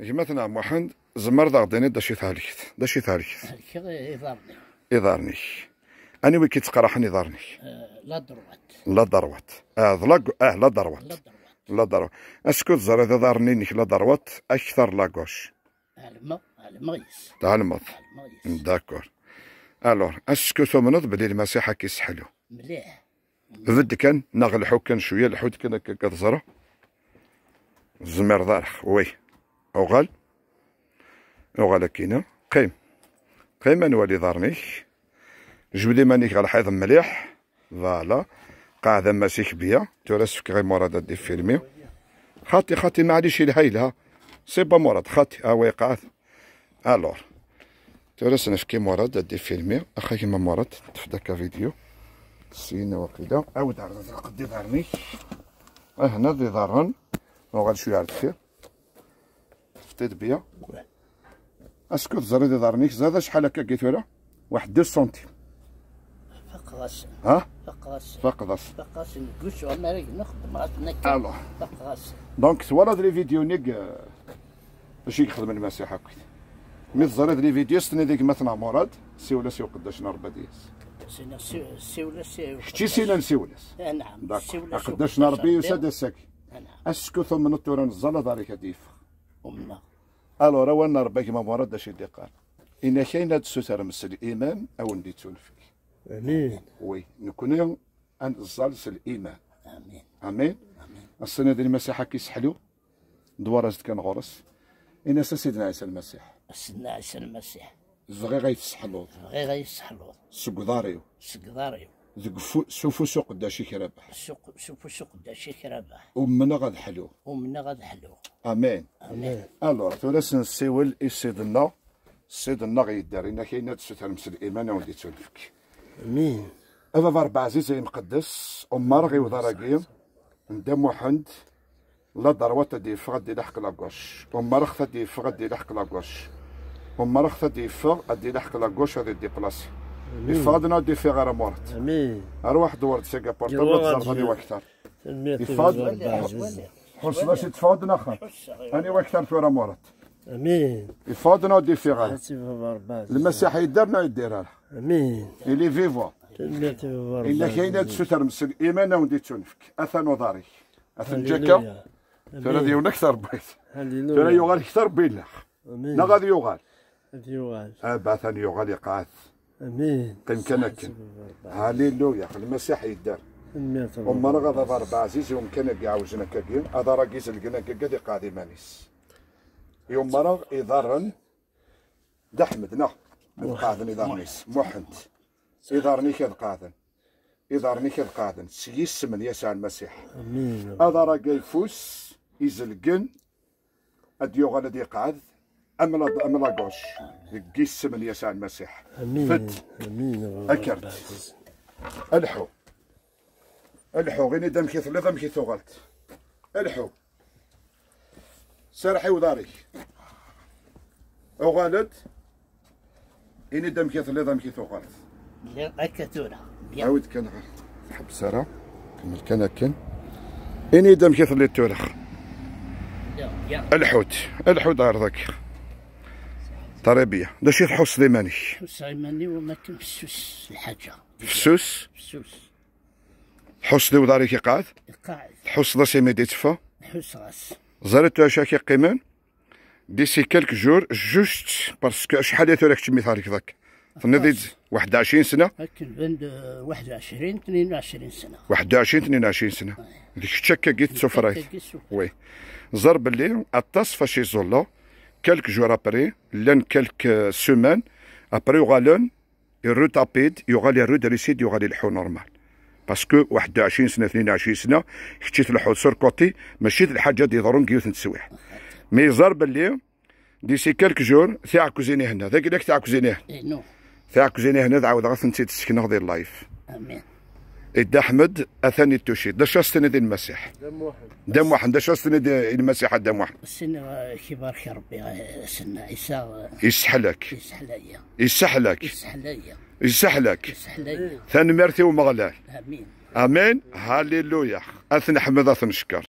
جمعتنا ام واحد زمر ضغطيني داشي ثالث داشي ثالث يضرني يضرني اني وي حني يضرني آه، لا دروات لا دروات اه ضلاك اه لا دروات لا دروات اسكت زر اذا ضرني نيك لا دروات اكثر لا غوش الماء المغيس تاع الماء داكور الور اسكو ثمنض بلي المساحه كيسحلو مليح بد كان نغلحو كان شويه الحوت كان كتزرو زمر ضارخ وي اوغال اوغال كينا قيم قيم نوالي دارنيك جودي مانيك على حيض مليح فوالا قاعدة ماسيك بيا تورسفك غير مراد دي فيلمي خاطي خاطي معليش الهايلها سي با مراد خاطي وي قاعد ألور تورس نفكي مراد دي فيلمي أخي كيما مراد تفداك فيديو سينا وقيدا عاود عرض قدي دارنيك أه، هنا دي دارن وغادي شوية عرض فيه التدبيه اسكت زريد دارنيك زاد شحال هكا قلت له واحد 2 سنتيم فقرس ها فقرس فقرس فقرس نقوش عمري نخدم راسنا كامل دونك سوالا لي فيديو نيك آه، باش يخدم المسيح هكا مي زريد لي فيديو سني ديك مثلا مراد سي ولا سي وقداش نربى ديس سيولاس كنتي سينا نسيولاس نعم قداش نربي وساد الساكي نعم اسكث من التوران الزلا دارك ديفخ الو راه وانا ربي كيما مرد داش اللي قال ان كاين هاد السوتر الايمان او نديتون فيه امين وي نكون ان زالس الايمان امين امين السنه ديال المسيح كيسحلو دوارز كان غرس ان سيدنا عيسى المسيح سيدنا عيسى المسيح زغي غيتسحلوض غي غيتسحلوض سكداريو سكداريو ذك سوفو سوق داشي رباح سوق سوفو سوق داشي رباح ومنا غد حلو ومنا غد حلو امين امين الور تورا اي سيدنا سيدنا غيدار إنا كاينه تستر مس الايمان وندي تولفك امين هذا ضرب عزيز المقدس عمر غي وضراقيم ندم محمد لا ضروة دي فغ دي لحق لاكوش عمر ختا دي فغ دي لحق لاكوش عمر ختا دي فغ دي لحق لاكوش هذا دي بلاصي يفادنا ديفيغر مورت امين ارواح دورت تسقى بارطبل تزرطني واكثر يفاد حس باش تفادنا خا اني واكثر في مورت امين يفادنا ديفيغر المسيح يدرنا يديرها امين الي فيفو إلا كاين هاد السوتر مسل إيمانا وندي تونفك أثن وضاري أثن جاكا ترى ذي أكثر بيت ترى يغال أكثر بالله لا غادي يغال غادي يغال أبا ثاني يغال يقعث امين تمكنك هاليلويا المسيح يدار وما غادا ضرب عزيز يوم كان يعوجنا كاكين هذا راكيز لقنا كاكا قادي قاضي مانيس يوم مرة إدارن دحمد نا نعم. القاذن إدارنيس محنت إدارني كذ قاذن إدارني كذ قاذن سيس من يسع المسيح امين هذا راكي يفوس يزلقن أديو الذي قاذ أملا أملا قوش قيس من يسع المسيح أمين فت أمين أكرت ألحو ألحو غيني دم كيث لا دم كيث غلت ألحو سرحي وداري أغالد إني دم كيث لا دم كيث غلت أكتونا عاود كان حب سارة كمل كان أكن إني دم كيث اللي تورخ الحوت الحوت أرضك طريبيه هذا شيخ حوس سليماني حوس سليماني وما كان فسوس الحاجه فسوس فسوس حوس دي وداري كي قاعد حوس راسي ما ديتفا حوس راس زرتو اش كيقيمون ديسي كالك جور جوست باسكو شحال هي راك تمي ثارك ذاك فنضيد 21 سنه هكا بند 21 22 سنه 21 22 سنه ديك الشكه كيت سفرايت وي زر باللي الطاس فاش يزولو quelques جور ابري لان quelques سومان ابري il y aura l'un, الرو تابيد يغا لي الرو دريسيد يغا لي الحو نورمال باسكو 21 سنه 22 سنه حكيت سور كوتي ماشي الحاجه دي ضرون كيوث السواح مي زار باللي ديسي كالك جور تاع كوزيني هنا ذاك لك تاع كوزيني هنا تاع إيه، كوزيني هنا تعاود غاث تنسيت السكنه غادي اللايف امين أحمد اثاني التوشي دا أستند المسيح دم واحد دم واحد دا شاستند المسيح دم واحد السنة كي بارك ربي سن عيسى يسحلك يسحلك يسحلك يسحلك يسحلك ثاني مرتي ومغلاه امين امين هاليلويا أثني أثني شكر